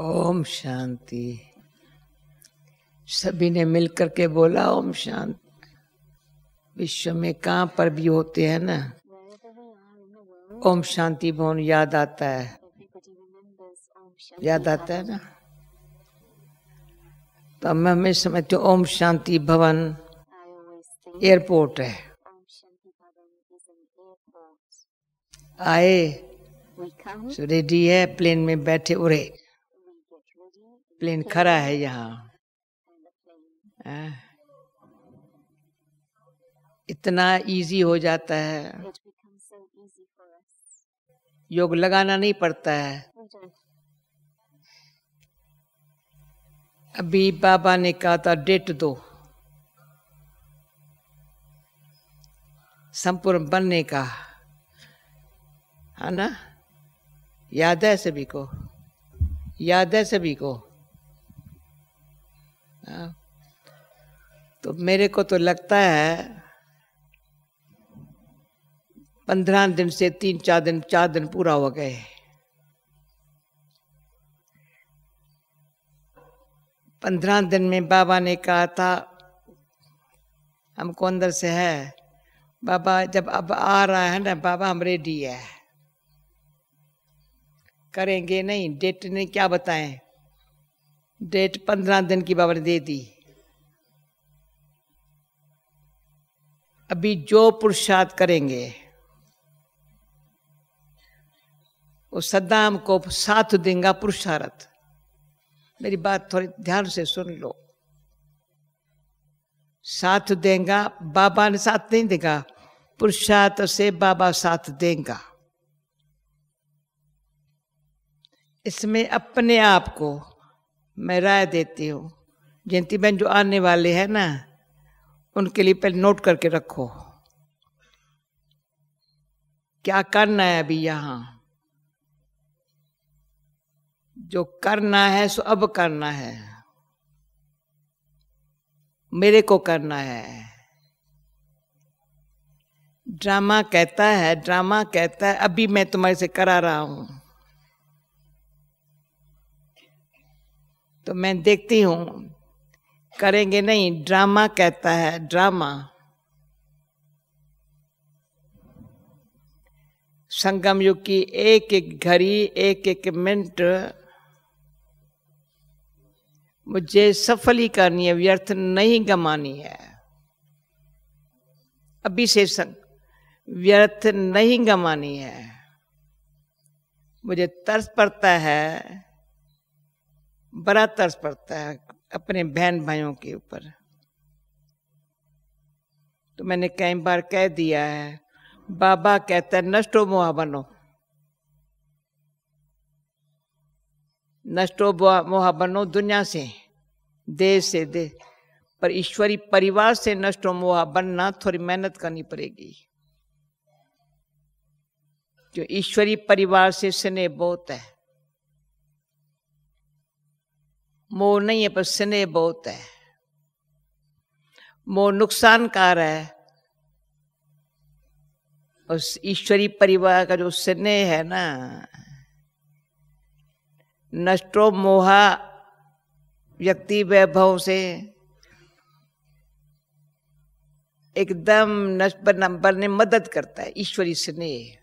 ओम शांति सभी ने मिलकर के बोला ओम शांति विश्व में कहां पर भी होते हैं ना ओम शांति भवन याद आता है याद आता है ना तो अब मैं हमें समझती हूँ ओम शांति भवन एयरपोर्ट है आए रेडी है प्लेन में बैठे उड़े प्लेन तो खड़ा है यहाँ इतना इजी हो जाता है योग लगाना नहीं पड़ता है mm-hmm. अभी बाबा ने कहा था डेट दो संपूर्ण बनने का है हाँ ना याद है सभी को याद है सभी को हाँ। तो मेरे को तो लगता है पंद्रह दिन से तीन चार दिन चार दिन पूरा हो गए पंद्रह दिन में बाबा ने कहा था हमको अंदर से है बाबा जब अब आ रहा है ना बाबा हम रेडी है करेंगे नहीं डेट नहीं क्या बताएं डेट पंद्रह दिन की बाबर दे दी अभी जो पुरुषार्थ करेंगे वो सद्दाम को साथ देंगे पुरुषार्थ मेरी बात थोड़ी ध्यान से सुन लो साथ देगा बाबा ने साथ नहीं देगा पुरुषार्थ से बाबा साथ देगा इसमें अपने आप को मैं राय देती हूँ बहन जो आने वाले हैं ना उनके लिए पहले नोट करके रखो क्या करना है अभी यहाँ जो करना है सो अब करना है मेरे को करना है ड्रामा कहता है ड्रामा कहता है अभी मैं तुम्हारे से करा रहा हूं तो मैं देखती हूँ करेंगे नहीं ड्रामा कहता है ड्रामा संगम युग की एक एक घड़ी एक एक मिनट मुझे सफल ही करनी है व्यर्थ नहीं गमानी है अभी से संग व्यर्थ नहीं गमानी है मुझे तर्स पड़ता है बड़ा तर्स पड़ता है अपने बहन भाइयों के ऊपर तो मैंने कई बार कह दिया है बाबा कहता है नष्टो मोहा बनो नष्टो मोहा बनो दुनिया से देश से दे पर ईश्वरी परिवार से नष्टो मोहा बनना थोड़ी मेहनत करनी पड़ेगी जो ईश्वरी परिवार से स्नेह बहुत है मोह नहीं है पर स्नेह बहुत है मोह नुकसानकार है उस ईश्वरी परिवार का जो स्नेह है ना नष्टो मोहा व्यक्ति वैभव से एकदम नष्ट बनने मदद करता है ईश्वरी स्नेह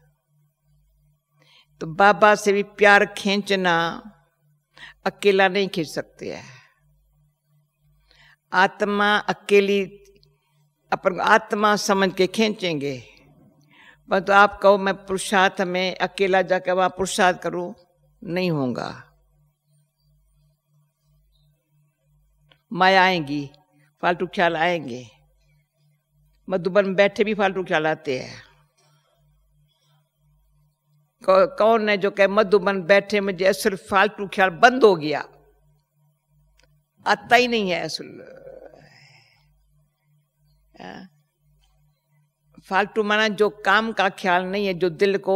तो बाबा से भी प्यार खींचना अकेला नहीं खींच सकते है आत्मा अकेली अपन आत्मा समझ के खींचेंगे पर तो आप कहो मैं पुरुषार्थ में अकेला जाकर वहां पुरुषार्थ करूं नहीं होगा माया आएंगी फालतू ख्याल आएंगे मधुबन बैठे भी फालतू ख्याल आते हैं कौन है जो कह मधुबन बैठे मुझे असल फालतू ख्याल बंद हो गया आता ही नहीं है असल हाँ। फालतू माना जो काम का ख्याल नहीं है जो दिल को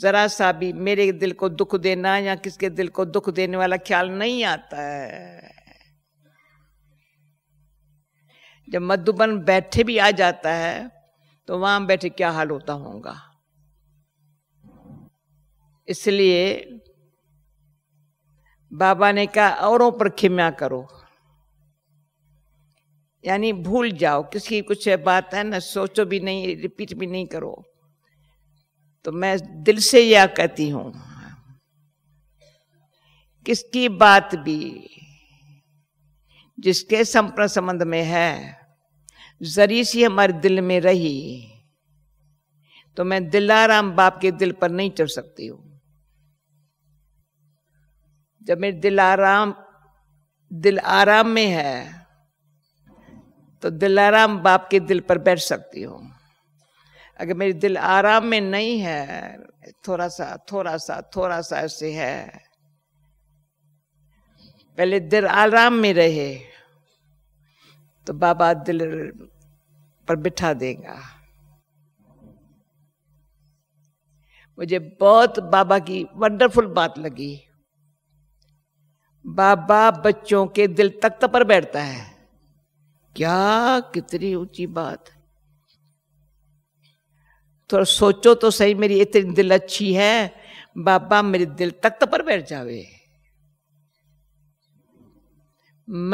जरा सा भी मेरे दिल को दुख देना या किसके दिल को दुख देने वाला ख्याल नहीं आता है जब मधुबन बैठे भी आ जाता है तो वहां बैठे क्या हाल होता होगा इसलिए बाबा ने कहा औरों पर खिम्या करो यानी भूल जाओ किसी कुछ बात है ना सोचो भी नहीं रिपीट भी नहीं करो तो मैं दिल से यह कहती हूं किसकी बात भी जिसके संबंध में है जरी सी हमारे दिल में रही तो मैं दिलाराम बाप के दिल पर नहीं चढ़ सकती हूं जब मेरे दिल आराम दिल आराम में है तो दिल आराम बाप के दिल पर बैठ सकती हूँ अगर मेरे दिल आराम में नहीं है थोड़ा सा थोड़ा सा थोड़ा सा ऐसे है पहले दिल आराम में रहे तो बाबा दिल पर बिठा देगा मुझे बहुत बाबा की वंडरफुल बात लगी बाबा बच्चों के दिल तख्त पर बैठता है क्या कितनी ऊंची बात थोड़ा सोचो तो सही मेरी इतनी दिल अच्छी है बाबा मेरे दिल तख्त पर बैठ जावे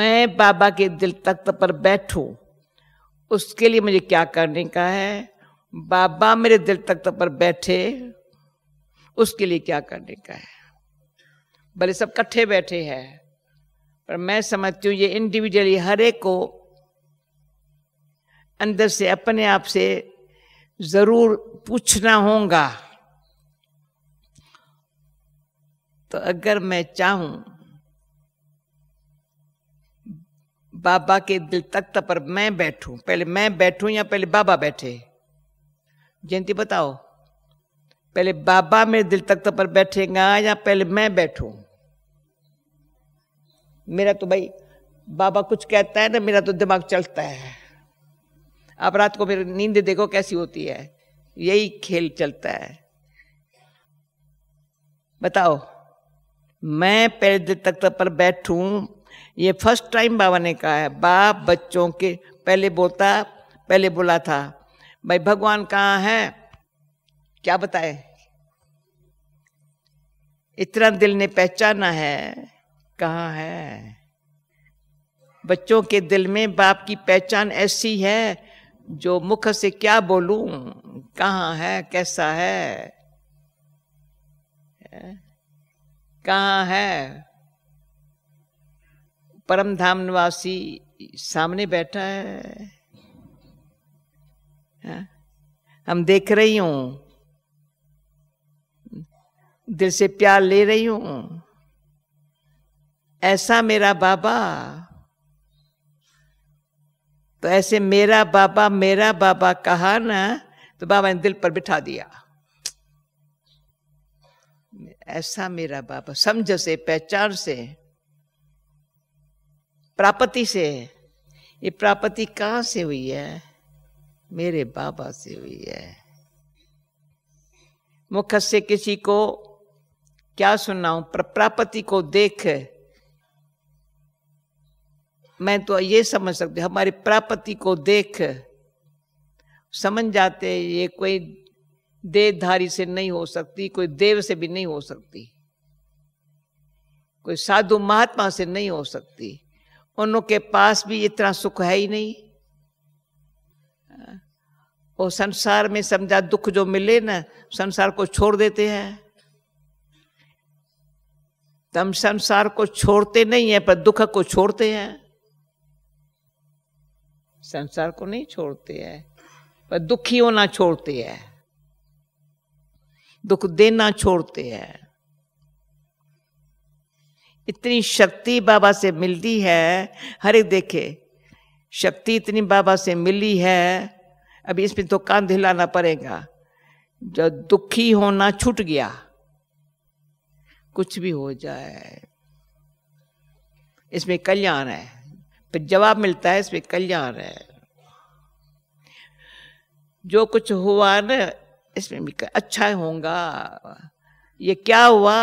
मैं बाबा के दिल तख्त पर बैठूं उसके लिए मुझे क्या करने का है बाबा मेरे दिल तख्त पर बैठे उसके लिए क्या करने का है भले सब कट्ठे बैठे हैं पर मैं समझती हूँ ये इंडिविजुअली हर एक को अंदर से अपने आप से जरूर पूछना होगा तो अगर मैं चाहूं बाबा के दिल तख्त पर मैं बैठूं पहले मैं बैठूं या पहले बाबा बैठे जयंती बताओ पहले बाबा मेरे दिल तख्त पर बैठेगा या पहले मैं बैठूं मेरा तो भाई बाबा कुछ कहता है ना मेरा तो दिमाग चलता है आप रात को मेरी नींद देखो कैसी होती है यही खेल चलता है बताओ मैं पहले दिल तख्त पर बैठूं ये फर्स्ट टाइम बाबा ने कहा है बाप बच्चों के पहले बोलता पहले बोला था भाई भगवान कहाँ है क्या बताए इतना दिल ने पहचाना है कहा है बच्चों के दिल में बाप की पहचान ऐसी है जो मुख से क्या बोलूं कहा है कैसा है कहा है परम धाम निवासी सामने बैठा है हम देख रही हूं दिल से प्यार ले रही हूं ऐसा मेरा बाबा तो ऐसे मेरा बाबा मेरा बाबा कहा ना तो बाबा ने दिल पर बिठा दिया ऐसा मेरा बाबा समझ से पहचान से प्रापति से ये प्रापति कहां से हुई है मेरे बाबा से हुई है मुख से किसी को क्या सुन रहा हूं प्रापति को देख मैं तो ये समझ सकती हमारी प्रापति को देख समझ जाते ये कोई देवधारी से नहीं हो सकती कोई देव से भी नहीं हो सकती कोई साधु महात्मा से नहीं हो सकती उनके पास भी इतना सुख है ही नहीं और संसार में समझा दुख जो मिले ना संसार को छोड़ देते हैं तो हम संसार को छोड़ते नहीं है पर दुख को छोड़ते हैं संसार को नहीं छोड़ते हैं पर दुखी होना छोड़ते हैं दुख देना छोड़ते हैं इतनी शक्ति बाबा से मिलती है हर एक देखे शक्ति इतनी बाबा से मिली है अभी इसमें तो कान हिलाना पड़ेगा जो दुखी होना छूट गया कुछ भी हो जाए इसमें कल्याण है पर जवाब मिलता है इसमें कल्याण है जो कुछ हुआ ना इसमें भी अच्छा होगा ये क्या हुआ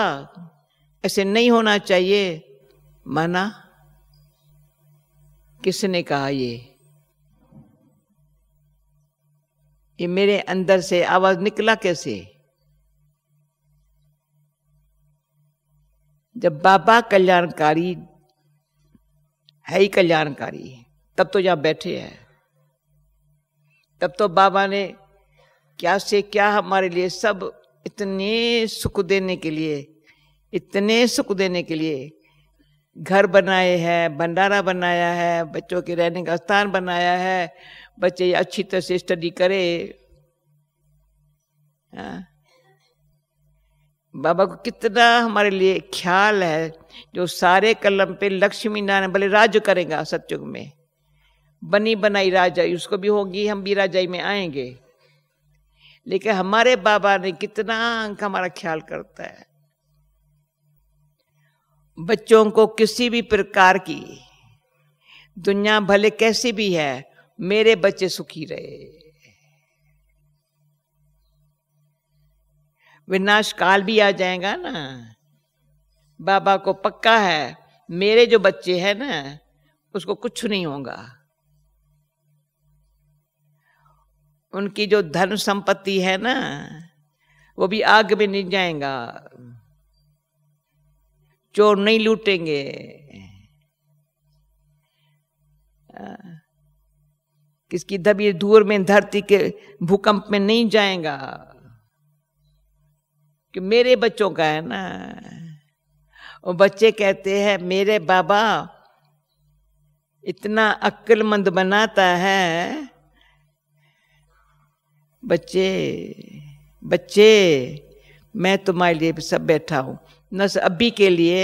ऐसे नहीं होना चाहिए माना किसने कहा ये ये मेरे अंदर से आवाज निकला कैसे जब बाबा कल्याणकारी है ही कल्याणकारी तब तो यहाँ बैठे हैं तब तो बाबा ने क्या से क्या हमारे लिए सब इतने सुख देने के लिए इतने सुख देने के लिए घर बनाए हैं भंडारा बनाया है बच्चों के रहने का स्थान बनाया है बच्चे अच्छी तरह से स्टडी करे हाँ बाबा को कितना हमारे लिए ख्याल है जो सारे कलम पे लक्ष्मी नारायण भले राज्य करेगा सत्युग में बनी बनाई राजाई उसको भी होगी हम भी राजाई में आएंगे लेकिन हमारे बाबा ने कितना अंक हमारा ख्याल करता है बच्चों को किसी भी प्रकार की दुनिया भले कैसी भी है मेरे बच्चे सुखी रहे विनाश काल भी आ जाएगा ना बाबा को पक्का है मेरे जो बच्चे हैं ना उसको कुछ नहीं होगा उनकी जो धन संपत्ति है ना वो भी आग में नहीं जाएगा चोर नहीं लूटेंगे किसकी दबी दूर में धरती के भूकंप में नहीं जाएगा कि मेरे बच्चों का है ना और बच्चे कहते हैं मेरे बाबा इतना अक्लमंद बनाता है बच्चे बच्चे मैं तुम्हारे लिए सब बैठा हूँ न अभी के लिए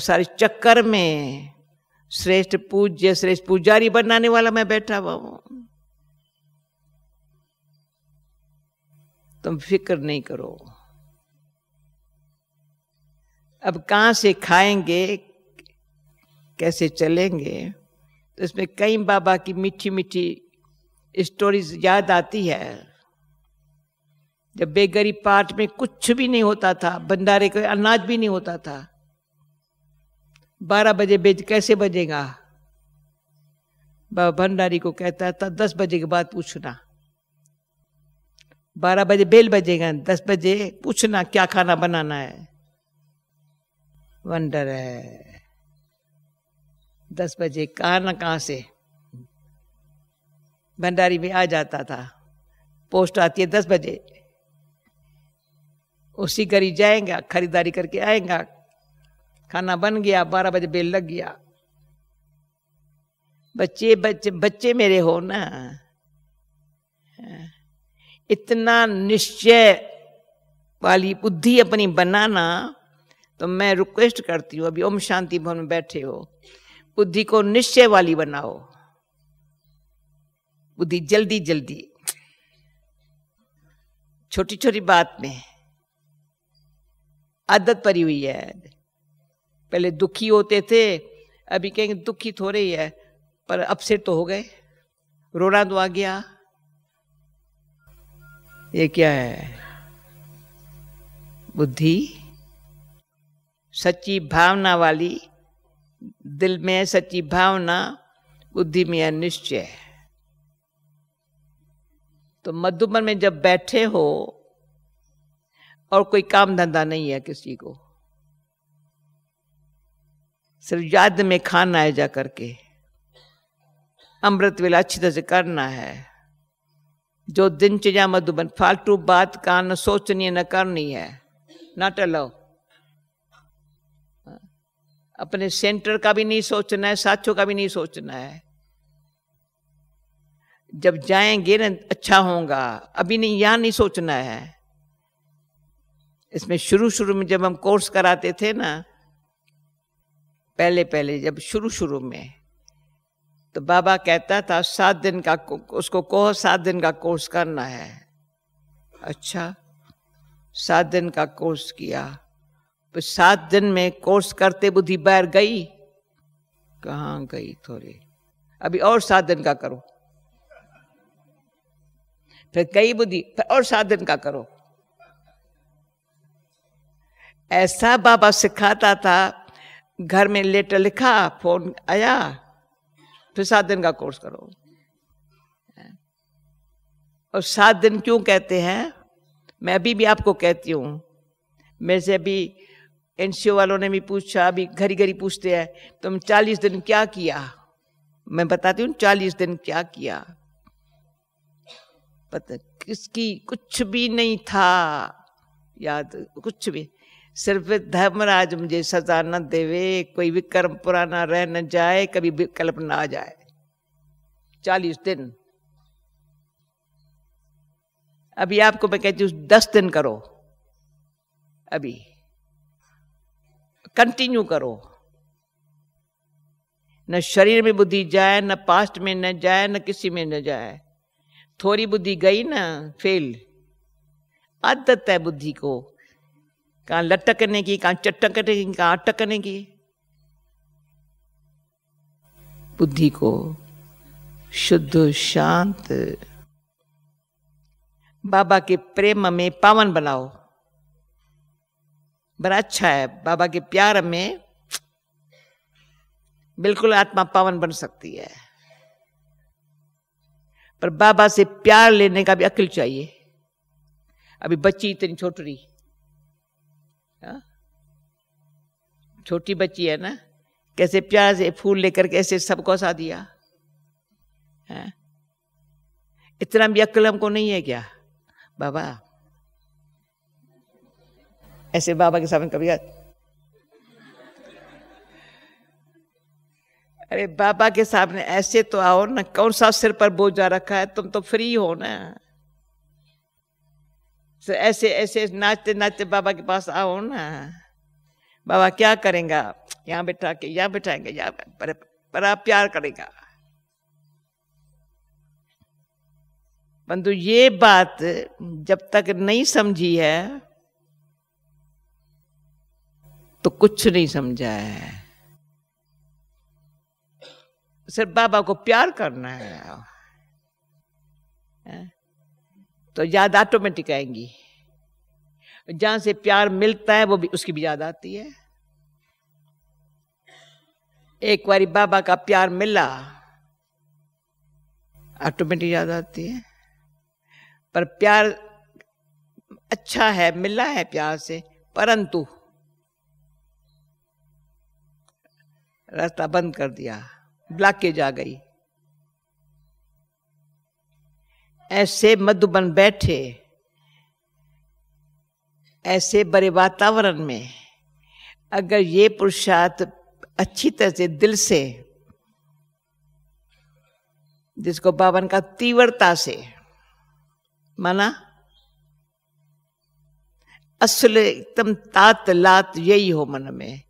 सारे चक्कर में श्रेष्ठ पूज्य श्रेष्ठ पुजारी बनाने वाला मैं बैठा हुआ हूँ तुम फिक्र नहीं करो अब कहाँ से खाएंगे कैसे चलेंगे तो इसमें कई बाबा की मीठी मीठी स्टोरीज याद आती है जब बेगरी पार्ट में कुछ भी नहीं होता था भंडारे का अनाज भी नहीं होता था बारह बजे बेच कैसे बजेगा बाबा भंडारी को कहता था दस बजे के बाद पूछना बारह बजे बेल बजेगा दस बजे पूछना क्या खाना बनाना है वंडर है दस बजे कहाँ ना कहाँ से भंडारी भी आ जाता था पोस्ट आती है दस बजे उसी गरी जाएगा खरीदारी करके आएगा खाना बन गया बारह बजे बेल लग गया बच्चे बच्चे बच्चे मेरे हो ना हाँ। इतना निश्चय वाली बुद्धि अपनी बनाना तो मैं रिक्वेस्ट करती हूँ अभी ओम शांति भवन में बैठे हो बुद्धि को निश्चय वाली बनाओ बुद्धि जल्दी जल्दी छोटी छोटी बात में आदत पड़ी हुई है पहले दुखी होते थे अभी कहेंगे दुखी थोड़े ही है पर अपसेट तो हो गए रोना तो आ गया ये क्या है बुद्धि सच्ची भावना वाली दिल में सच्ची भावना बुद्धि में है निश्चय तो मधुबन में जब बैठे हो और कोई काम धंधा नहीं है किसी को सिर्फ याद में खाना है जा करके अमृत वेला अच्छी तरह से करना है जो दिनचर्या मधुबन फालतू बात का न सोचनी है न करनी है नॉट टलो अपने सेंटर का भी नहीं सोचना है साथियों का भी नहीं सोचना है जब जाएंगे ना अच्छा होगा अभी नहीं यहां नहीं सोचना है इसमें शुरू शुरू में जब हम कोर्स कराते थे ना पहले पहले जब शुरू शुरू में तो बाबा कहता था सात दिन का उसको कहो सात दिन का कोर्स करना है अच्छा सात दिन का कोर्स किया तो सात दिन में कोर्स करते बुद्धि बैर गई कहा गई थोड़ी अभी और सात दिन का करो फिर गई बुद्धि फिर और सात दिन का करो ऐसा बाबा सिखाता था घर में लेटर लिखा फोन आया फिर सात दिन का कोर्स करो और सात दिन क्यों कहते हैं मैं अभी भी आपको कहती हूँ मेरे से अभी एन वालों ने भी पूछा अभी घड़ी घरी पूछते हैं तुम तो चालीस दिन क्या किया मैं बताती हूँ चालीस दिन क्या किया पता किसकी कुछ भी नहीं था याद कुछ भी सिर्फ धर्मराज मुझे सजा न देवे कोई भी कर्म पुराना रह न जाए कभी विकल्प ना आ जाए चालीस दिन अभी आपको मैं कहती हूँ दस दिन करो अभी कंटिन्यू करो न शरीर में बुद्धि जाए न पास्ट में न जाए न किसी में न जाए थोड़ी बुद्धि गई ना फेल आदत है बुद्धि को कहाँ लटकने की कहाँ चटकने की कहाँ अटकने की बुद्धि को शुद्ध शांत बाबा के प्रेम में पावन बनाओ बड़ा अच्छा है बाबा के प्यार में बिल्कुल आत्मा पावन बन सकती है पर बाबा से प्यार लेने का भी अकिल चाहिए अभी बच्ची इतनी छोटी छोटी बच्ची है ना कैसे प्यार से फूल लेकर कैसे सबको सा दिया है इतना भी अक्ल हमको नहीं है क्या बाबा ऐसे बाबा के सामने कभी अरे बाबा के सामने ऐसे तो आओ ना कौन सा सिर पर बोझ जा रखा है तुम तो फ्री हो ना तो ऐसे ऐसे नाचते नाचते बाबा के पास आओ ना बाबा क्या करेंगे आप यहाँ बैठा के यहाँ बैठाएंगे यहाँ पर, पर आप प्यार करेगा परंतु ये बात जब तक नहीं समझी है तो कुछ नहीं समझा है सिर्फ बाबा को प्यार करना है तो याद ऑटोमेटिक आएंगी जहां से प्यार मिलता है वो भी उसकी भी याद आती है एक बारी बाबा का प्यार मिला ऑटोमेटिक याद आती है पर प्यार अच्छा है मिला है प्यार से परंतु रास्ता बंद कर दिया ब्लॉकेज आ गई ऐसे मधुबन बैठे ऐसे बड़े वातावरण में अगर ये पुरुषार्थ अच्छी तरह से दिल से जिसको बाबन का तीव्रता से माना असल एकदम तात लात यही हो मन में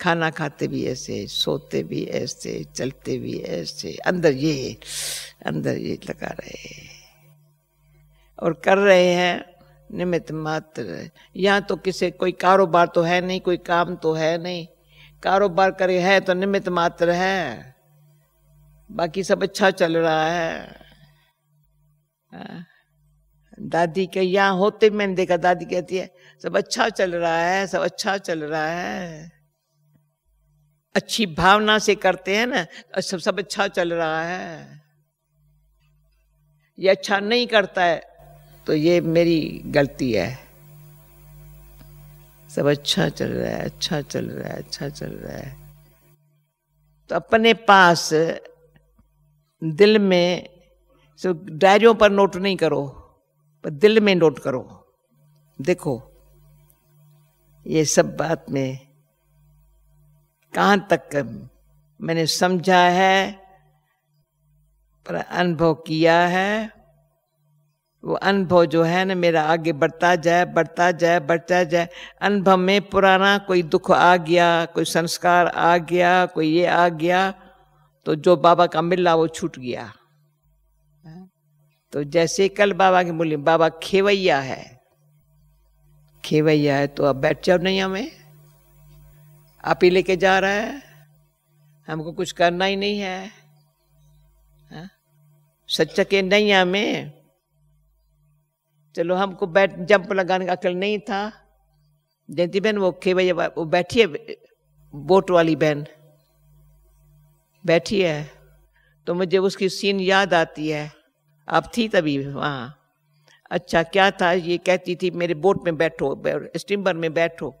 खाना खाते भी ऐसे सोते भी ऐसे चलते भी ऐसे अंदर ये अंदर ये लगा रहे और कर रहे हैं निमित्त मात्र यहाँ तो किसे कोई कारोबार तो है नहीं कोई काम तो है नहीं कारोबार करे है तो निमित्त मात्र है बाकी सब अच्छा चल रहा है हाँ। दादी के यहाँ होते मैंने देखा दादी कहती है सब अच्छा चल रहा है सब अच्छा चल रहा है अच्छी भावना से करते हैं ना सब सब अच्छा चल रहा है ये अच्छा नहीं करता है तो ये मेरी गलती है सब अच्छा चल रहा है अच्छा चल रहा है अच्छा चल रहा है तो अपने पास दिल में सिर्फ डायरियों पर नोट नहीं करो पर दिल में नोट करो देखो ये सब बात में कहाँ तक मैंने समझा है पर अनुभव किया है वो अनुभव जो है ना मेरा आगे बढ़ता जाए बढ़ता जाए बढ़ता जाए अनुभव में पुराना कोई दुख आ गया कोई संस्कार आ गया कोई ये आ गया तो जो बाबा का मिला वो छूट गया तो जैसे कल बाबा की मूल्य बाबा खेवैया है खेवैया है तो अब बैठ जाओ नहीं हमें आप ही लेके जा रहा है हमको कुछ करना ही नहीं है हाँ? सच्चा के नहीं हमें चलो हमको बैठ जंप लगाने का अकल नहीं था जयंती बहन वो खे भैया वो बैठी है बोट वाली बहन बैठी है तो मुझे उसकी सीन याद आती है आप थी तभी वहाँ अच्छा क्या था ये कहती थी मेरे बोट में बैठो स्टीमर में बैठो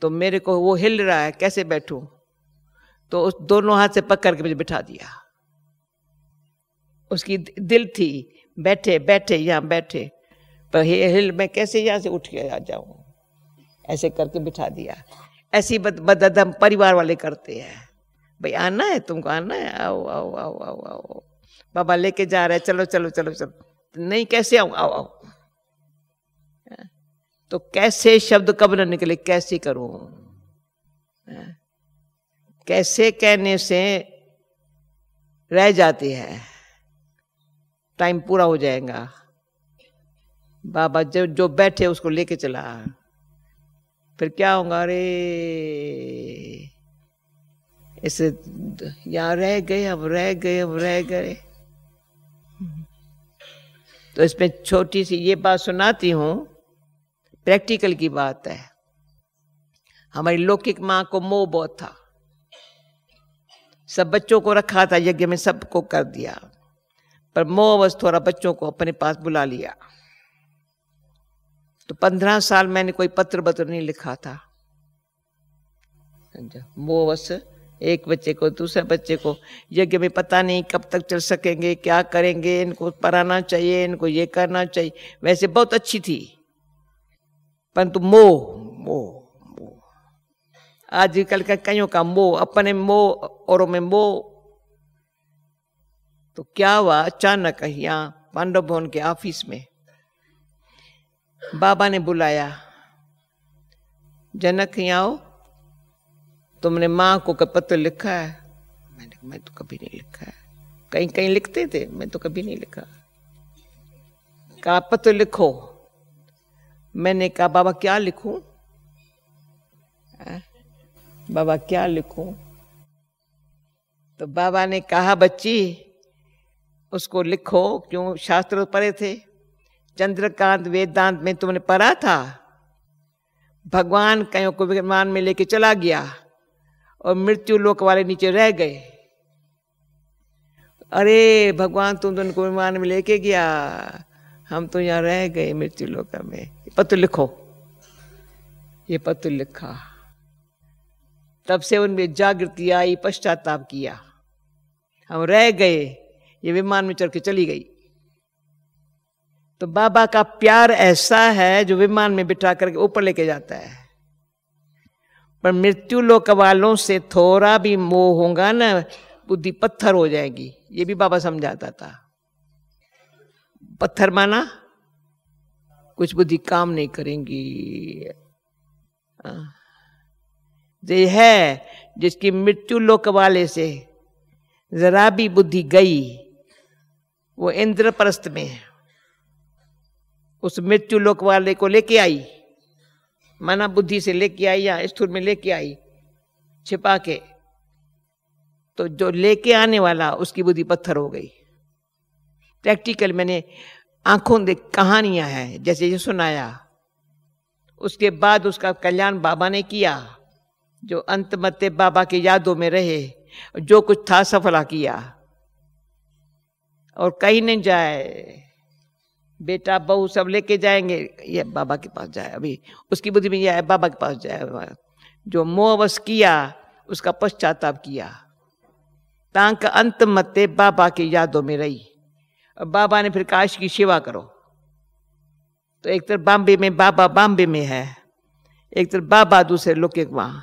तो मेरे को वो हिल रहा है कैसे बैठूं तो उस दोनों हाथ से पकड़ के मुझे बिठा दिया उसकी दिल थी बैठे बैठे यहाँ बैठे तो हे हिल मैं कैसे यहाँ से उठ के आ जाऊँ ऐसे करके बिठा दिया ऐसी बद हम परिवार वाले करते हैं भाई आना है तुमको आना है आओ आओ आओ आओ आओ बाबा लेके जा रहे है चलो चलो चलो चलो नहीं कैसे आऊँ आओ आओ हाँ? तो कैसे शब्द कब न निकले कैसे करूँ हाँ? कैसे कहने से रह जाती है टाइम पूरा हो जाएगा बाबा जो जो बैठे उसको लेके चला फिर क्या होगा अरे ऐसे यहाँ रह गए अब रह गए अब रह गए तो इसमें छोटी सी ये बात सुनाती हूँ प्रैक्टिकल की बात है हमारी लौकिक माँ को मोह बहुत था सब बच्चों को रखा था यज्ञ में सबको कर दिया पर मोह बस थोड़ा बच्चों को अपने पास बुला लिया तो पंद्रह साल मैंने कोई पत्र पत्र नहीं लिखा था वो बस एक बच्चे को दूसरे बच्चे को यज्ञ में पता नहीं कब तक चल सकेंगे क्या करेंगे इनको पढ़ाना चाहिए इनको ये करना चाहिए वैसे बहुत अच्छी थी परंतु मोह मो आज आजकल का कईयों का मोह अपने मोह और में मो तो क्या हुआ अचानक यहाँ पांडव भवन के ऑफिस में बाबा ने बुलाया जनक यहाँ आओ तुमने माँ को पत्र लिखा है मैंने मैं तो कभी नहीं लिखा है कहीं कहीं लिखते थे मैं तो कभी नहीं लिखा कहा पत्र लिखो मैंने कहा बाबा क्या लिखूं बाबा क्या लिखूं तो बाबा ने कहा बच्ची उसको लिखो क्यों शास्त्र पढ़े थे चंद्रकांत वेदांत में तुमने पढ़ा था भगवान कहीं को विमान में लेके चला गया और मृत्यु लोक वाले नीचे रह गए अरे भगवान तुम तो उनको विमान में लेके गया हम तो यहाँ रह गए मृत्यु लोक में पत्र लिखो ये पत्र लिखा तब से उनमें जागृति आई पश्चाताप किया हम रह गए ये विमान में चढ़ के चली गई तो बाबा का प्यार ऐसा है जो विमान में बिठा करके ऊपर लेके जाता है पर मृत्यु लोक वालों से थोड़ा भी मोह होगा ना बुद्धि पत्थर हो जाएगी ये भी बाबा समझाता था पत्थर माना कुछ बुद्धि काम नहीं करेंगी ये है जिसकी मृत्यु लोक वाले से जरा भी बुद्धि गई वो इंद्रप्रस्थ में है उस मृत्यु लोक वाले को लेके आई माना बुद्धि से लेके आई या स्थूल में लेके आई छिपा के तो जो लेके आने वाला उसकी बुद्धि पत्थर हो गई प्रैक्टिकल मैंने आंखों देख कहानियां हैं जैसे ये सुनाया उसके बाद उसका कल्याण बाबा ने किया जो अंत मत बाबा के यादों में रहे जो कुछ था सफला किया और कहीं नहीं जाए बेटा बहू सब लेके जाएंगे ये बाबा के पास जाए अभी उसकी बुद्धि में यह है बाबा के पास जाए जो मोहवश किया उसका पश्चाताप किया तांक अंत मते बाबा के यादों में रही और बाबा ने फिर काश की सेवा करो तो एक तरफ बॉम्बे में बाबा बॉम्बे में है एक तरफ बाबा दूसरे लोग लोके वहां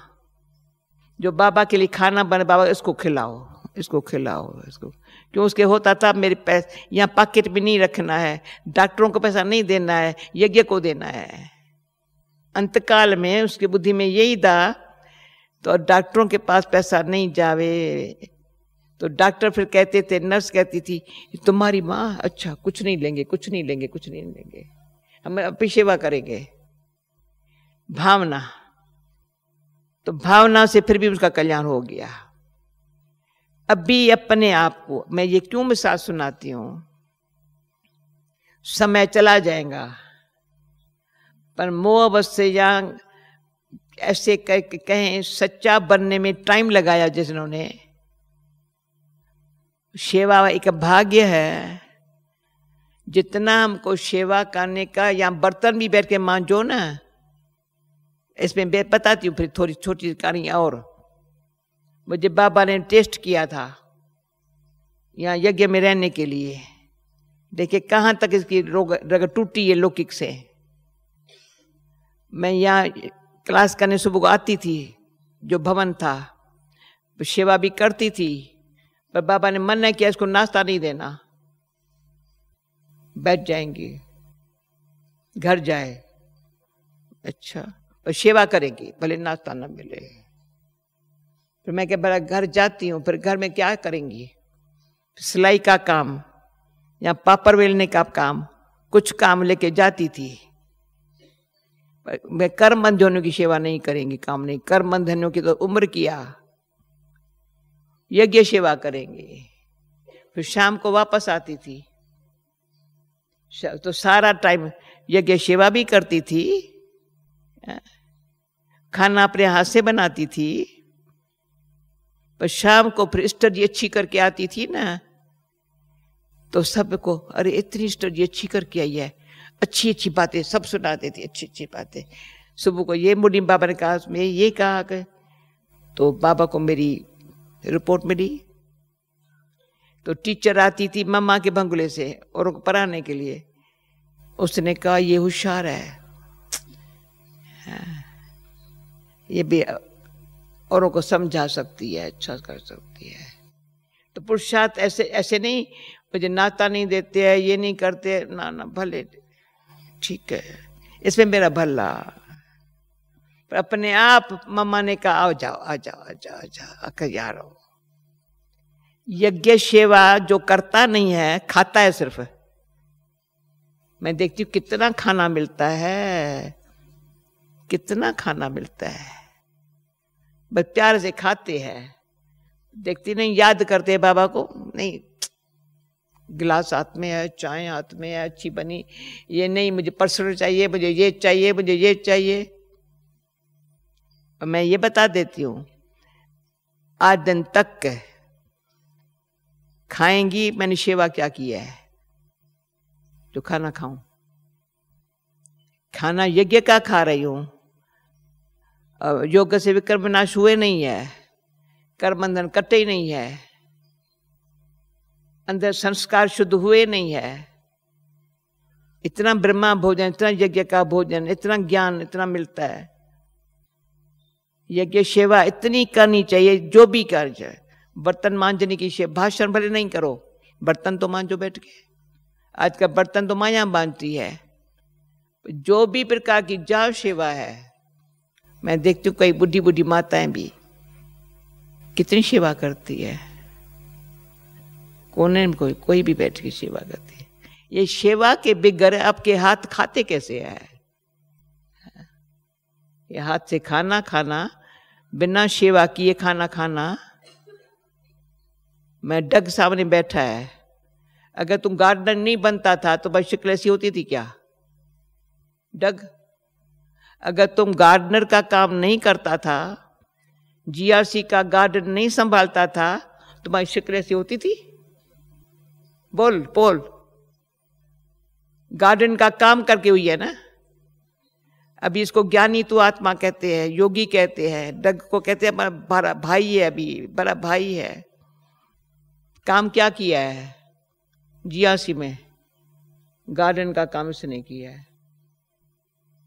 जो बाबा के लिए खाना बने बाबा इसको खिलाओ इसको खिलाओ इसको क्यों उसके होता था मेरे पैसे यहाँ पॉकेट में नहीं रखना है डॉक्टरों को पैसा नहीं देना है यज्ञ को देना है अंतकाल में उसकी बुद्धि में यही था तो डॉक्टरों के पास पैसा नहीं जावे तो डॉक्टर फिर कहते थे नर्स कहती थी तुम्हारी माँ अच्छा कुछ नहीं लेंगे कुछ नहीं लेंगे कुछ नहीं लेंगे हम अपनी सेवा करेंगे भावना तो भावना से फिर भी उसका कल्याण हो गया अभी अपने आप को मैं ये क्यों मिसाल सुनाती हूं समय चला जाएगा पर मोह अवस्थे या ऐसे कहें सच्चा बनने में टाइम लगाया जिन्होंने सेवा एक भाग्य है जितना हमको सेवा करने का या बर्तन भी बैठ के मांझो ना इसमें बताती हूँ फिर थोड़ी छोटी कहानी और मुझे बाबा ने टेस्ट किया था यहाँ यज्ञ में रहने के लिए देखिए कहाँ तक इसकी रोग रग टूटी है लौकिक से मैं यहाँ क्लास करने सुबह को आती थी जो भवन था सेवा भी करती थी पर बाबा ने मना किया इसको नाश्ता नहीं देना बैठ जाएंगी घर जाए अच्छा पर सेवा करेगी भले नाश्ता ना मिले फिर मैं क्या बड़ा घर जाती हूँ फिर घर में क्या करेंगी सिलाई का काम या पापड़ बेलने का काम कुछ काम लेके जाती थी मैं कर्मबंध धनों की सेवा नहीं करेंगी काम नहीं कर्मबंध धनों की तो उम्र किया यज्ञ सेवा करेंगे फिर शाम को वापस आती थी तो सारा टाइम यज्ञ सेवा भी करती थी हाँ। खाना अपने हाथ से बनाती थी पर शाम को फिर स्टडी अच्छी करके आती थी ना तो सबको अरे इतनी स्टडी अच्छी करके आई है अच्छी अच्छी बातें सब सुना देती अच्छी अच्छी बातें सुबह को ये मुनीम बाबा ने कहा मैं ये कहा कि तो बाबा को मेरी रिपोर्ट मिली तो टीचर आती थी मम्मा के बंगले से और उनको पढ़ाने के लिए उसने कहा ये होशियार है हाँ। ये भी औरों को समझा सकती है अच्छा कर सकती है तो पुरुषार्थ ऐसे ऐसे नहीं मुझे नाता नहीं देते हैं ये नहीं करते ना ना भले ठीक है इसमें मेरा भला पर अपने आप मम्मा ने कहा आओ जाओ आ जाओ आ जाओ आ जाओ आकर यार यज्ञ सेवा जो करता नहीं है खाता है सिर्फ मैं देखती हूँ कितना खाना मिलता है कितना खाना मिलता है बस प्यार से खाते हैं देखती नहीं याद करते है बाबा को नहीं गिलास हाथ में है चाय हाथ में है अच्छी बनी ये नहीं मुझे पर्सनल चाहिए मुझे ये चाहिए मुझे ये चाहिए और मैं ये बता देती हूँ आज दिन तक खाएंगी मैंने सेवा क्या किया है जो खाना खाऊं खाना यज्ञ का खा रही हूं योग से भी कर्म विनाश हुए नहीं है कर्म बंधन कटे ही नहीं है अंदर संस्कार शुद्ध हुए नहीं है इतना ब्रह्मा भोजन इतना यज्ञ का भोजन इतना ज्ञान इतना मिलता है यज्ञ सेवा इतनी करनी चाहिए जो भी कर जाए बर्तन मांझने की सेवा भाषण भले नहीं करो बर्तन तो मांझो बैठ के आज का बर्तन तो माया बांधती है जो भी प्रकार की जाव सेवा है मैं देखती हूँ कई बुढ़ी बुढ़ी माताएं भी कितनी सेवा करती है कोने में कोई कोई भी बैठ के सेवा करती है ये सेवा के बिगर आपके हाथ खाते कैसे है ये हाथ से खाना खाना बिना सेवा किए खाना खाना मैं डग सामने बैठा है अगर तुम गार्डन नहीं बनता था तो भाई ऐसी होती थी क्या डग अगर तुम गार्डनर का काम नहीं करता था जीआरसी का गार्डन नहीं संभालता था तुम्हारी शिक्र ऐसी होती थी बोल बोल गार्डन का काम करके हुई है ना अभी इसको ज्ञानी तो आत्मा कहते हैं योगी कहते हैं डग को कहते हैं बड़ा भाई है अभी बड़ा भाई है काम क्या किया है जियासी में गार्डन का काम इसने किया है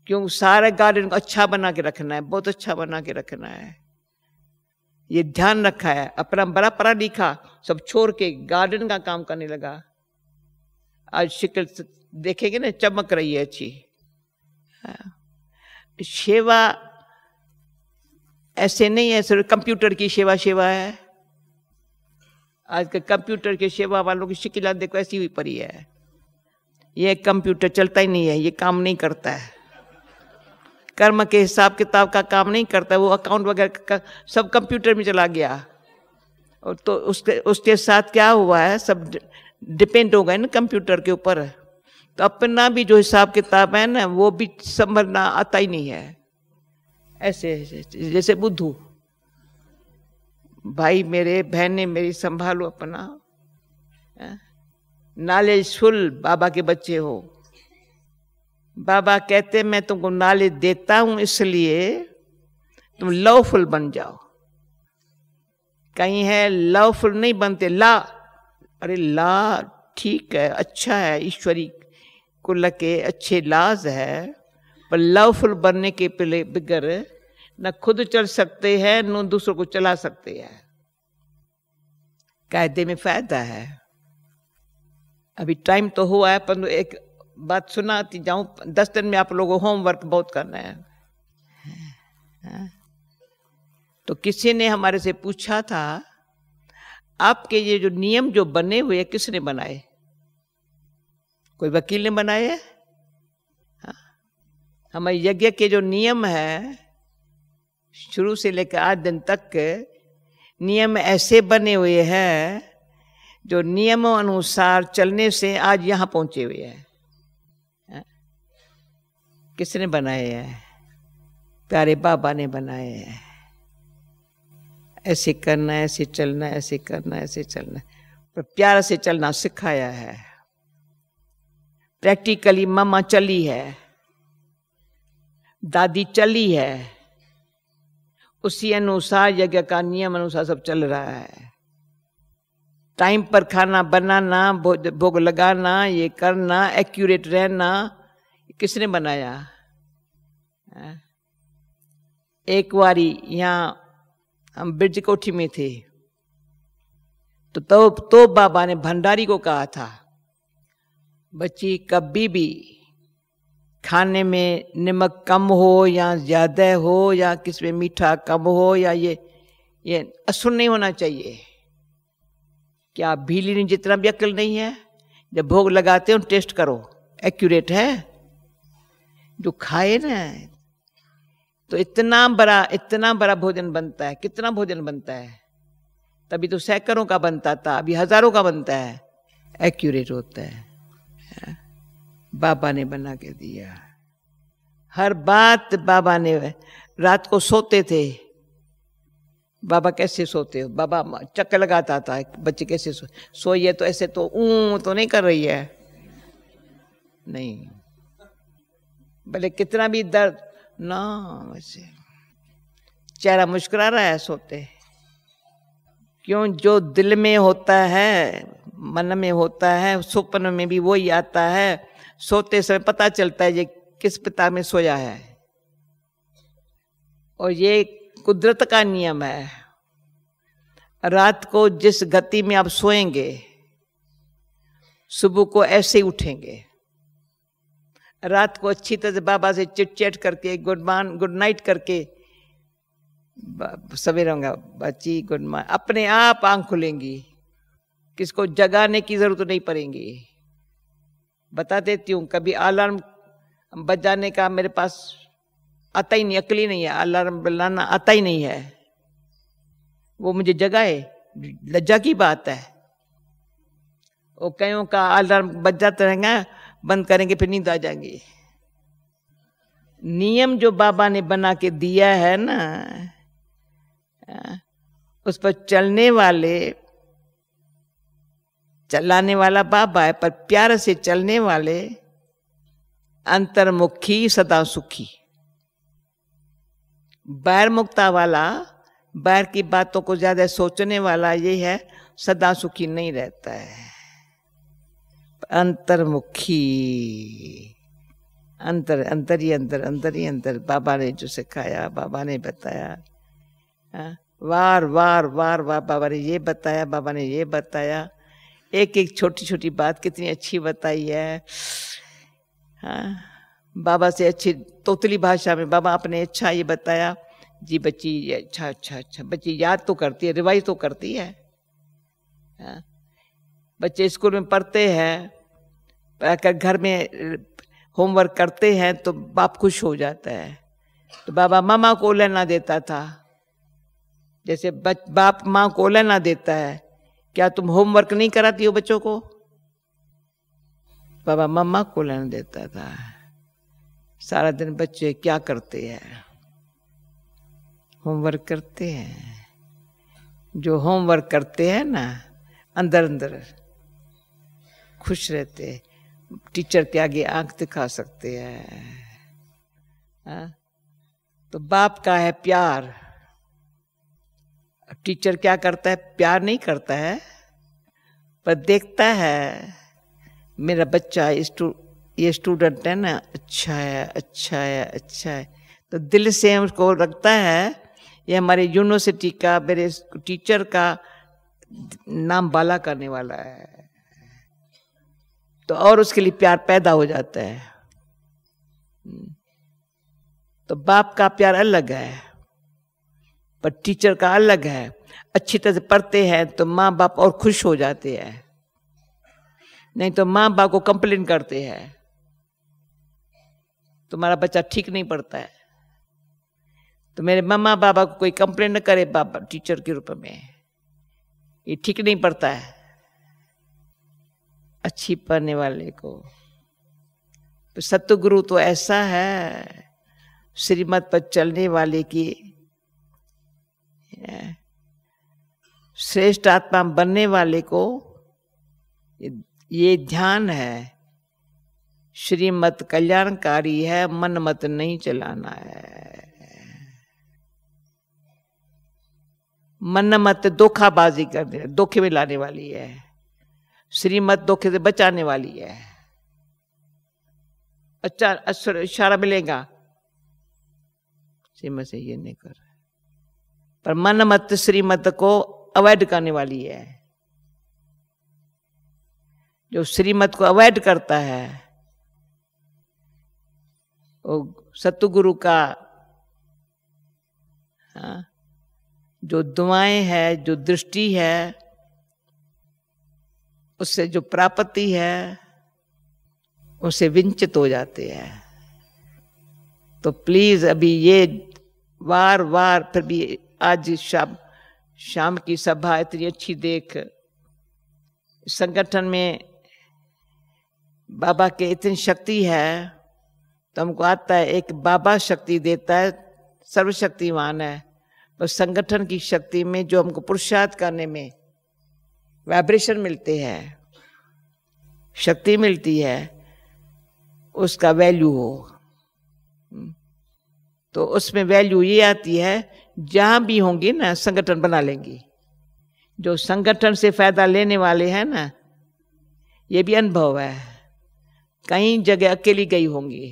क्यों सारा गार्डन को अच्छा बना के रखना है बहुत अच्छा बना के रखना है ये ध्यान रखा है अपना बड़ा परा लिखा सब छोड़ के गार्डन का काम करने लगा आज शिकल देखेंगे ना चमक रही है अच्छी हाँ। सेवा ऐसे नहीं है सिर्फ कंप्यूटर की सेवा सेवा है आज के कंप्यूटर की सेवा वालों की शिकिला देखो ऐसी हुई पड़ी है ये कंप्यूटर चलता ही नहीं है ये काम नहीं करता है कर्म के हिसाब किताब का काम नहीं करता वो अकाउंट वगैरह का सब कंप्यूटर में चला गया और तो उसके उसके साथ क्या हुआ है सब डिपेंड हो गए ना कंप्यूटर के ऊपर तो अपना भी जो हिसाब किताब है ना वो भी संभलना आता ही नहीं है ऐसे जैसे बुद्धू भाई मेरे बहने मेरी संभालो अपना हाँ? नाले सुल बाबा के बच्चे हो बाबा कहते मैं तुमको नॉलेज देता हूं इसलिए तुम लवफुल बन जाओ कहीं है लवफुल नहीं बनते ला अरे ला ठीक है अच्छा है ईश्वरी को लगे अच्छे लाज है पर लवफुल बनने के पहले बिगर न खुद चल सकते हैं न दूसरों को चला सकते हैं कायदे में फायदा है अभी टाइम तो हुआ है पर एक बात सुनाती जाऊं दस दिन में आप लोगों होमवर्क बहुत करना है हाँ? तो किसी ने हमारे से पूछा था आपके ये जो नियम जो बने हुए किसने बनाए कोई वकील ने बनाए हाँ? हमारे यज्ञ के जो नियम है शुरू से लेकर आज दिन तक नियम ऐसे बने हुए हैं जो नियमों अनुसार चलने से आज यहाँ पहुंचे हुए हैं किसने बनाए हैं प्यारे बाबा ने बनाए हैं ऐसे करना ऐसे चलना ऐसे करना ऐसे चलना पर प्यार से चलना सिखाया है प्रैक्टिकली मम्मा चली है दादी चली है उसी अनुसार यज्ञ का नियम अनुसार सब चल रहा है टाइम पर खाना बनाना भोग लगाना ये करना एक्यूरेट रहना किसने बनाया हाँ? एक बारी यहाँ हम ब्रिज कोठी में थे तो तो, तो बाबा ने भंडारी को कहा था बच्ची कभी भी खाने में नमक कम हो या ज़्यादा हो या किस में मीठा कम हो या ये ये असुर नहीं होना चाहिए क्या भीली जितना भी अक्ल नहीं है जब भोग लगाते हो टेस्ट करो एक्यूरेट है जो खाए ना तो इतना बड़ा इतना बड़ा भोजन बनता है कितना भोजन बनता है तभी तो सैकड़ों का बनता था अभी हजारों का बनता है एक्यूरेट होता है हाँ। बाबा ने बना के दिया हर बात बाबा ने रात को सोते थे बाबा कैसे सोते हो बाबा चक्कर लगाता था बच्चे कैसे सो सोइए तो ऐसे तो ऊ तो नहीं कर रही है नहीं भले कितना भी दर्द ना वैसे चेहरा मुस्कुरा रहा है सोते क्यों जो दिल में होता है मन में होता है स्वप्न में भी वही आता है सोते समय पता चलता है ये किस पिता में सोया है और ये कुदरत का नियम है रात को जिस गति में आप सोएंगे सुबह को ऐसे ही उठेंगे रात को अच्छी तरह से बाबा से चिट चैट करके गुड मॉर्न गुड नाइट करके सवेरे होगा बच्ची गुड मान अपने आप आंख खुलेंगी किसको जगाने की जरूरत नहीं पड़ेगी बता देती हूँ कभी अलार्म बजाने का मेरे पास आता ही नहीं अकली नहीं है अलार्म बजाना आता ही नहीं है वो मुझे जगाए लज्जा की बात है वो कहीं का अलार्म बजाते रहेंगे बंद करेंगे फिर नींद आ जाएंगे नियम जो बाबा ने बना के दिया है ना उस पर चलने वाले चलाने वाला बाबा है पर प्यार से चलने वाले अंतर्मुखी सदा सुखी बैर मुक्ता वाला बैर की बातों को ज़्यादा सोचने वाला ये है सदा सुखी नहीं रहता है अंतर्मुखी अंतर अंतर ही अंतर अंतर ही अंतर बाबा ने जो सिखाया बाबा ने बताया आ? हाँ? वार वार वार वार बाबा ने ये बताया बाबा ने ये बताया एक एक छोटी छोटी बात कितनी अच्छी बताई है हाँ बाबा से अच्छी तोतली भाषा में बाबा आपने अच्छा ये बताया जी बच्ची अच्छा अच्छा अच्छा बच्ची याद तो करती है रिवाइज तो करती है हाँ बच्चे स्कूल में पढ़ते हैं अगर घर में होमवर्क करते हैं तो बाप खुश हो जाता है तो बाबा मामा को लेना देता था जैसे बच बाप माँ को लेना देता है क्या तुम होमवर्क नहीं कराती हो बच्चों को बाबा मामा को लेना देता था सारा दिन बच्चे क्या करते हैं होमवर्क करते हैं जो होमवर्क करते हैं ना अंदर अंदर खुश रहते हैं टीचर के आगे आंख दिखा सकते हैं हाँ? तो बाप का है प्यार टीचर क्या करता है प्यार नहीं करता है पर देखता है मेरा बच्चा स्टू ये स्टूडेंट है ना अच्छा है अच्छा है अच्छा है तो दिल से उसको रखता है ये हमारे यूनिवर्सिटी का मेरे टीचर का नाम बाला करने वाला है तो और उसके लिए प्यार पैदा हो जाता है तो बाप का प्यार अलग है पर टीचर का अलग है अच्छी तरह से पढ़ते हैं तो माँ बाप और खुश हो जाते हैं नहीं तो माँ बाप को कंप्लेन करते हैं तुम्हारा बच्चा ठीक नहीं पढ़ता है तो मेरे मम्मा बाबा को कोई कंप्लेन न करे बाबा टीचर के रूप में ये ठीक नहीं पढ़ता है अच्छी पढ़ने वाले को तो सतगुरु तो ऐसा है श्रीमत पर चलने वाले की श्रेष्ठ आत्मा बनने वाले को ये ध्यान है श्रीमत कल्याणकारी है मन मत नहीं चलाना है मन मत धोखाबाजी कर दे धोखे में लाने वाली है श्रीमत धोखे से बचाने वाली है अच्छा अच्छा इशारा मिलेगा श्रीमत से ये नहीं कर पर मन मत श्रीमत को अवॉइड करने वाली है जो श्रीमत को अवॉइड करता है वो सतगुरु का हाँ, जो दुआएं है जो दृष्टि है उससे जो प्राप्ति है उसे विंचित हो जाते हैं तो प्लीज अभी ये बार बार फिर भी आज शाम शाम की सभा इतनी अच्छी देख संगठन में बाबा के इतनी शक्ति है तो हमको आता है एक बाबा शक्ति देता है सर्वशक्तिवान है पर संगठन की शक्ति में जो हमको पुरुषार्थ करने में वाइब्रेशन मिलते हैं शक्ति मिलती है उसका वैल्यू हो हम्म। तो उसमें वैल्यू ये आती है जहाँ भी होंगी ना संगठन बना लेंगी जो संगठन से फायदा लेने वाले हैं ना ये भी अनुभव है कई जगह अकेली गई होंगी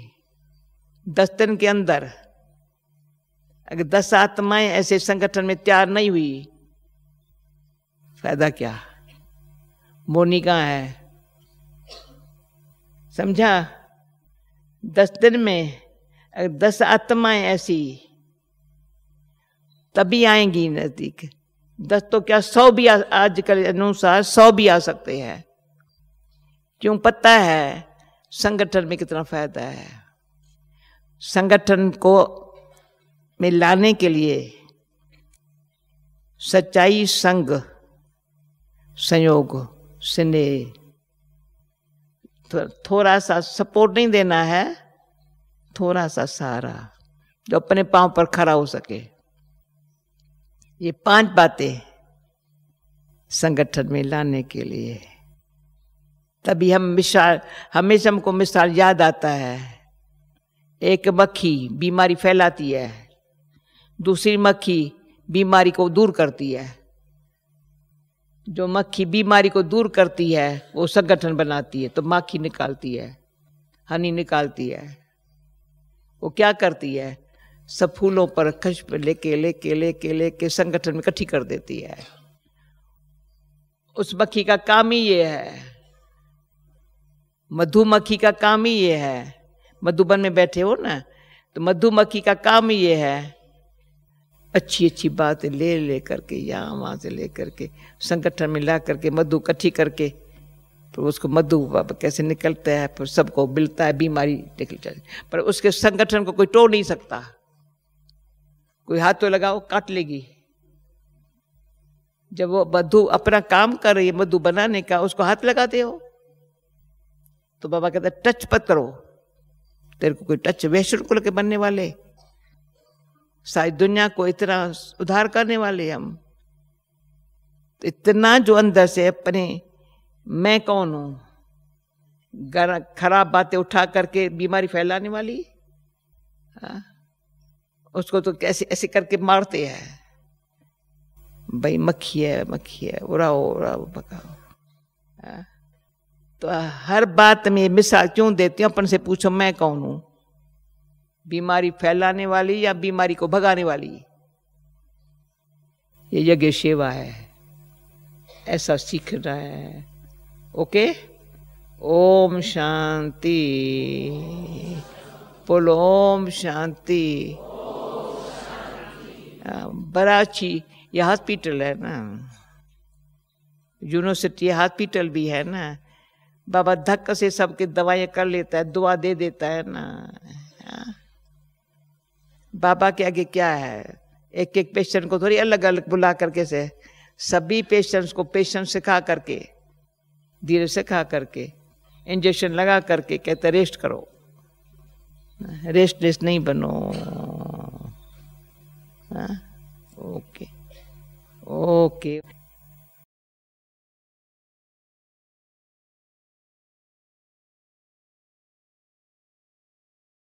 दस दिन के अंदर अगर दस आत्माएं ऐसे संगठन में तैयार नहीं हुई फायदा क्या मोनिका है समझा दस दिन में अगर दस आत्माएं ऐसी तभी आएंगी नज़दीक दस तो क्या सौ भी आजकल अनुसार सौ भी आ सकते हैं क्यों पता है संगठन में कितना फायदा है संगठन को में लाने के लिए सच्चाई संग संयोग सिने ने तो थोड़ा सा सपोर्ट नहीं देना है थोड़ा सा सहारा जो अपने पांव पर खड़ा हो सके ये पांच बातें संगठन में लाने के लिए तभी हम मिसाल हमेशा हमको मिसाल याद आता है एक मक्खी बीमारी फैलाती है दूसरी मक्खी बीमारी को दूर करती है जो मक्खी बीमारी को दूर करती है वो संगठन बनाती है तो माखी निकालती है हनी निकालती है वो क्या करती है सब फूलों पर खश लेके लेके लेके लेके संगठन में इकट्ठी कर देती है उस मक्खी का काम ही ये है मधुमक्खी का काम ही ये है मधुबन में बैठे हो ना तो मधुमक्खी का काम ये है अच्छी अच्छी बातें ले ले करके यहाँ वहाँ से ले करके संगठन में ला करके मधु इकट्ठी करके फिर तो उसको मधु कैसे निकलता है फिर सबको मिलता है बीमारी निकल जाती पर उसके संगठन को कोई तोड़ नहीं सकता कोई हाथ तो लगाओ काट लेगी जब वो मधु अपना काम कर रही है मधु बनाने का उसको हाथ लगाते हो तो बाबा कहते टच पत्र हो तेरे को कोई टच वैश्व को लेकर बनने वाले सारी दुनिया को इतना उधार करने वाले हम इतना जो अंदर से अपने मैं कौन हूं खराब बातें उठा करके बीमारी फैलाने वाली हा? उसको तो कैसे ऐसे करके मारते हैं भाई मक्खी है मक्खी है उड़ाओ उड़ाओ पकाओ हाँ? तो हर बात में मिसाल क्यों देती हूँ अपन से पूछो मैं कौन हूं बीमारी फैलाने वाली या बीमारी को भगाने वाली ये यज्ञ सेवा है ऐसा सीख रहे है ओके ओम शांति बोलो ओम शांति बड़ा अच्छी ये हॉस्पिटल है ना यूनिवर्सिटी हॉस्पिटल भी है ना बाबा धक्का से सबके दवाएं कर लेता है दुआ दे देता है ना बाबा के आगे क्या है एक एक पेशेंट को थोड़ी अलग अलग बुला करके से सभी पेशेंट्स को पेशेंट से खा करके धीरे से खा करके इंजेक्शन लगा करके कहते रेस्ट करो रेस्ट रेस्ट नहीं बनो हाँ ओके ओके